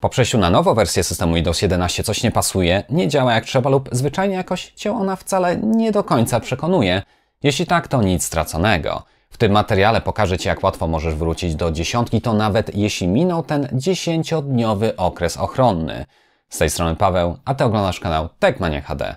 Po przejściu na nową wersję systemu Windows 11 coś nie pasuje, nie działa jak trzeba lub zwyczajnie jakoś Cię ona wcale nie do końca przekonuje. Jeśli tak, to nic straconego. W tym materiale pokażę Ci, jak łatwo możesz wrócić do dziesiątki, to nawet jeśli minął ten dziesięciodniowy okres ochronny. Z tej strony Paweł, a Ty oglądasz kanał TechMania HD.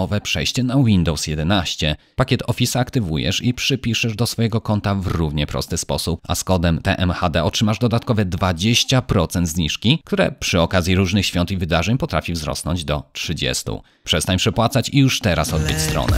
darmowe przejście na Windows 11. Pakiet Office aktywujesz i przypiszesz do swojego konta w równie prosty sposób, a z kodem TMHD otrzymasz dodatkowe 20% zniżki, które przy okazji różnych świąt i wydarzeń potrafi wzrosnąć do 30%. Przestań przepłacać i już teraz odbyć stronę.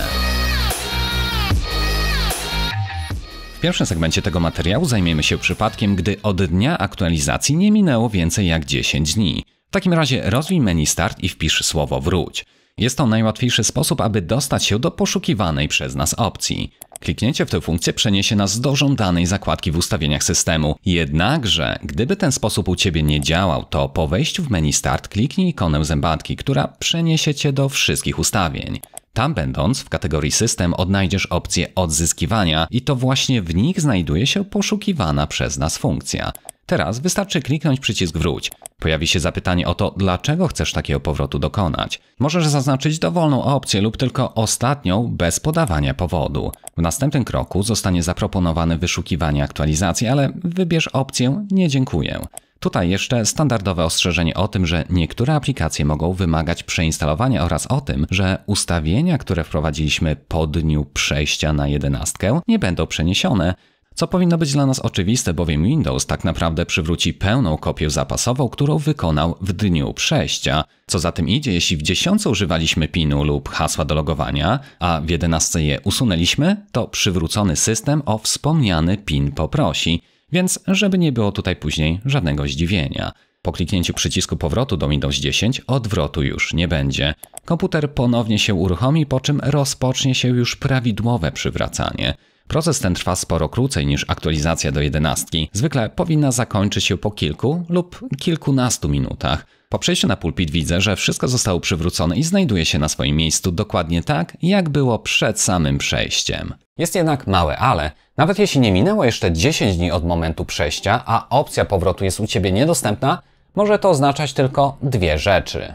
W pierwszym segmencie tego materiału zajmiemy się przypadkiem, gdy od dnia aktualizacji nie minęło więcej jak 10 dni. W takim razie rozwij menu Start i wpisz słowo wróć. Jest to najłatwiejszy sposób, aby dostać się do poszukiwanej przez nas opcji. Kliknięcie w tę funkcję przeniesie nas do żądanej zakładki w ustawieniach systemu. Jednakże, gdyby ten sposób u Ciebie nie działał, to po wejściu w menu Start kliknij ikonę zębatki, która przeniesie Cię do wszystkich ustawień. Tam będąc w kategorii System odnajdziesz opcję odzyskiwania i to właśnie w nich znajduje się poszukiwana przez nas funkcja. Teraz wystarczy kliknąć przycisk Wróć. Pojawi się zapytanie o to, dlaczego chcesz takiego powrotu dokonać. Możesz zaznaczyć dowolną opcję lub tylko ostatnią, bez podawania powodu. W następnym kroku zostanie zaproponowane wyszukiwanie aktualizacji, ale wybierz opcję Nie dziękuję. Tutaj jeszcze standardowe ostrzeżenie o tym, że niektóre aplikacje mogą wymagać przeinstalowania oraz o tym, że ustawienia, które wprowadziliśmy po dniu przejścia na jedenastkę, nie będą przeniesione, co powinno być dla nas oczywiste, bowiem Windows tak naprawdę przywróci pełną kopię zapasową, którą wykonał w dniu przejścia. Co za tym idzie, jeśli w dziesiątce używaliśmy PIN-u lub hasła do logowania, a w jedenastce je usunęliśmy, to przywrócony system o wspomniany PIN poprosi. Więc żeby nie było tutaj później żadnego zdziwienia. Po kliknięciu przycisku powrotu do Windows 10 odwrotu już nie będzie. Komputer ponownie się uruchomi, po czym rozpocznie się już prawidłowe przywracanie. Proces ten trwa sporo krócej niż aktualizacja do 11. Zwykle powinna zakończyć się po kilku lub kilkunastu minutach. Po przejściu na pulpit widzę, że wszystko zostało przywrócone i znajduje się na swoim miejscu dokładnie tak, jak było przed samym przejściem. Jest jednak małe ale. Nawet jeśli nie minęło jeszcze 10 dni od momentu przejścia, a opcja powrotu jest u Ciebie niedostępna, może to oznaczać tylko dwie rzeczy.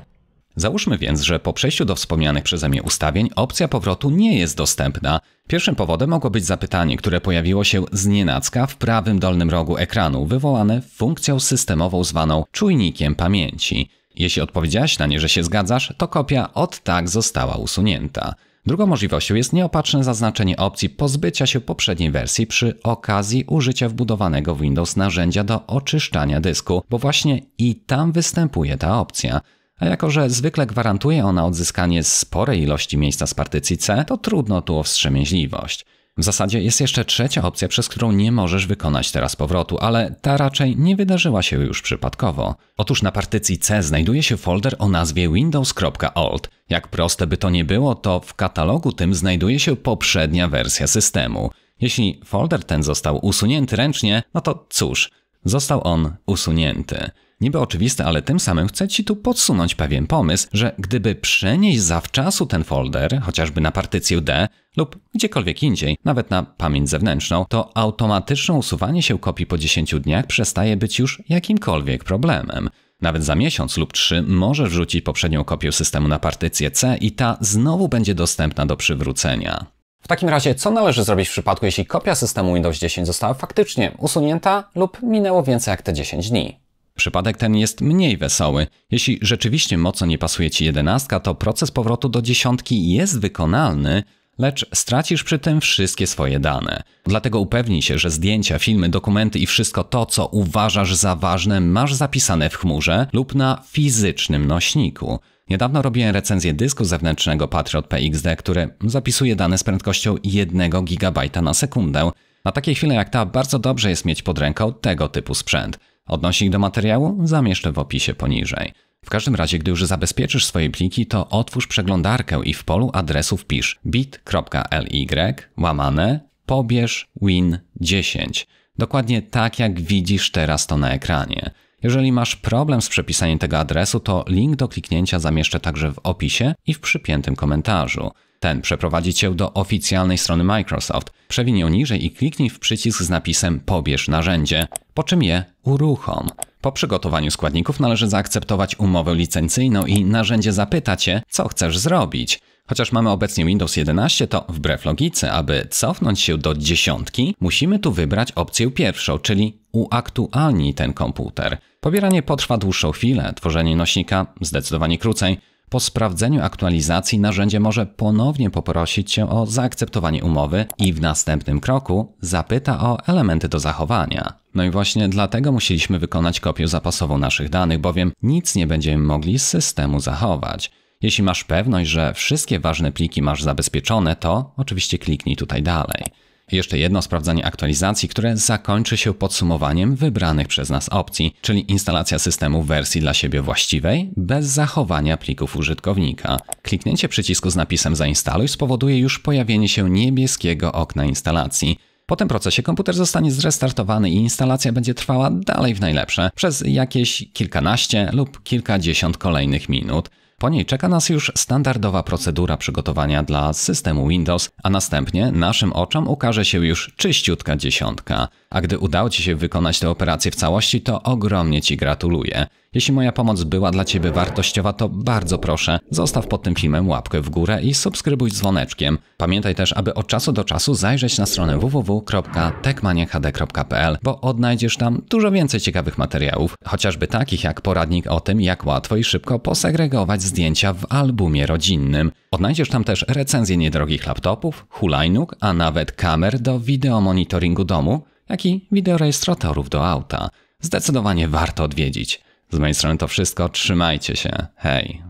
Załóżmy więc, że po przejściu do wspomnianych przeze mnie ustawień opcja powrotu nie jest dostępna. Pierwszym powodem mogło być zapytanie, które pojawiło się znienacka w prawym dolnym rogu ekranu, wywołane funkcją systemową zwaną czujnikiem pamięci. Jeśli odpowiedziałaś na nie, że się zgadzasz, to kopia od tak została usunięta. Drugą możliwością jest nieopatrzne zaznaczenie opcji pozbycia się poprzedniej wersji przy okazji użycia wbudowanego w Windows narzędzia do oczyszczania dysku, bo właśnie i tam występuje ta opcja. A jako, że zwykle gwarantuje ona odzyskanie sporej ilości miejsca z partycji C, to trudno tu o wstrzemięźliwość. W zasadzie jest jeszcze trzecia opcja, przez którą nie możesz wykonać teraz powrotu, ale ta raczej nie wydarzyła się już przypadkowo. Otóż na partycji C znajduje się folder o nazwie windows.old. Jak proste by to nie było, to w katalogu tym znajduje się poprzednia wersja systemu. Jeśli folder ten został usunięty ręcznie, no to cóż, został on usunięty. Niby oczywiste, ale tym samym chcę Ci tu podsunąć pewien pomysł, że gdyby przenieść zawczasu ten folder, chociażby na partycję D lub gdziekolwiek indziej, nawet na pamięć zewnętrzną, to automatyczne usuwanie się kopii po 10 dniach przestaje być już jakimkolwiek problemem. Nawet za miesiąc lub trzy możesz wrzucić poprzednią kopię systemu na partycję C i ta znowu będzie dostępna do przywrócenia. W takim razie, co należy zrobić w przypadku, jeśli kopia systemu Windows 10 została faktycznie usunięta lub minęło więcej jak te 10 dni? Przypadek ten jest mniej wesoły. Jeśli rzeczywiście mocno nie pasuje ci jedenastka, to proces powrotu do dziesiątki jest wykonalny, lecz stracisz przy tym wszystkie swoje dane. Dlatego upewnij się, że zdjęcia, filmy, dokumenty i wszystko to, co uważasz za ważne, masz zapisane w chmurze lub na fizycznym nośniku. Niedawno robiłem recenzję dysku zewnętrznego Patriot PXD, który zapisuje dane z prędkością 1 GB na sekundę. Na takie chwile jak ta bardzo dobrze jest mieć pod ręką tego typu sprzęt. Odnośnik do materiału zamieszczę w opisie poniżej. W każdym razie, gdy już zabezpieczysz swoje pliki, to otwórz przeglądarkę i w polu adresu wpisz bit.ly łamane pobierz win 10. Dokładnie tak jak widzisz teraz to na ekranie. Jeżeli masz problem z przepisaniem tego adresu, to link do kliknięcia zamieszczę także w opisie i w przypiętym komentarzu. Ten przeprowadzi Cię do oficjalnej strony Microsoft. Przewinij ją niżej i kliknij w przycisk z napisem Pobierz narzędzie, po czym je uruchom. Po przygotowaniu składników należy zaakceptować umowę licencyjną i narzędzie zapyta Cię, co chcesz zrobić. Chociaż mamy obecnie Windows 11, to wbrew logice, aby cofnąć się do dziesiątki, musimy tu wybrać opcję pierwszą, czyli uaktualnij ten komputer. Pobieranie potrwa dłuższą chwilę, tworzenie nośnika zdecydowanie krócej. Po sprawdzeniu aktualizacji narzędzie może ponownie poprosić Cię o zaakceptowanie umowy i w następnym kroku zapyta o elementy do zachowania. No i właśnie dlatego musieliśmy wykonać kopię zapasową naszych danych, bowiem nic nie będziemy mogli z systemu zachować. Jeśli masz pewność, że wszystkie ważne pliki masz zabezpieczone, to oczywiście kliknij tutaj dalej. Jeszcze jedno sprawdzanie aktualizacji, które zakończy się podsumowaniem wybranych przez nas opcji, czyli instalacja systemu w wersji dla siebie właściwej bez zachowania plików użytkownika. Kliknięcie przycisku z napisem zainstaluj spowoduje już pojawienie się niebieskiego okna instalacji. Po tym procesie komputer zostanie zrestartowany i instalacja będzie trwała dalej w najlepsze przez jakieś kilkanaście lub kilkadziesiąt kolejnych minut. Po niej czeka nas już standardowa procedura przygotowania dla systemu Windows, a następnie naszym oczom ukaże się już czyściutka dziesiątka – a gdy udało Ci się wykonać tę operację w całości, to ogromnie Ci gratuluję. Jeśli moja pomoc była dla Ciebie wartościowa, to bardzo proszę, zostaw pod tym filmem łapkę w górę i subskrybuj dzwoneczkiem. Pamiętaj też, aby od czasu do czasu zajrzeć na stronę www.techmaniahd.pl, bo odnajdziesz tam dużo więcej ciekawych materiałów, chociażby takich jak poradnik o tym, jak łatwo i szybko posegregować zdjęcia w albumie rodzinnym. Odnajdziesz tam też recenzje niedrogich laptopów, hulajnóg, a nawet kamer do wideomonitoringu domu, jak i wideorejestratorów do auta. Zdecydowanie warto odwiedzić. Z mojej strony to wszystko, trzymajcie się, hej!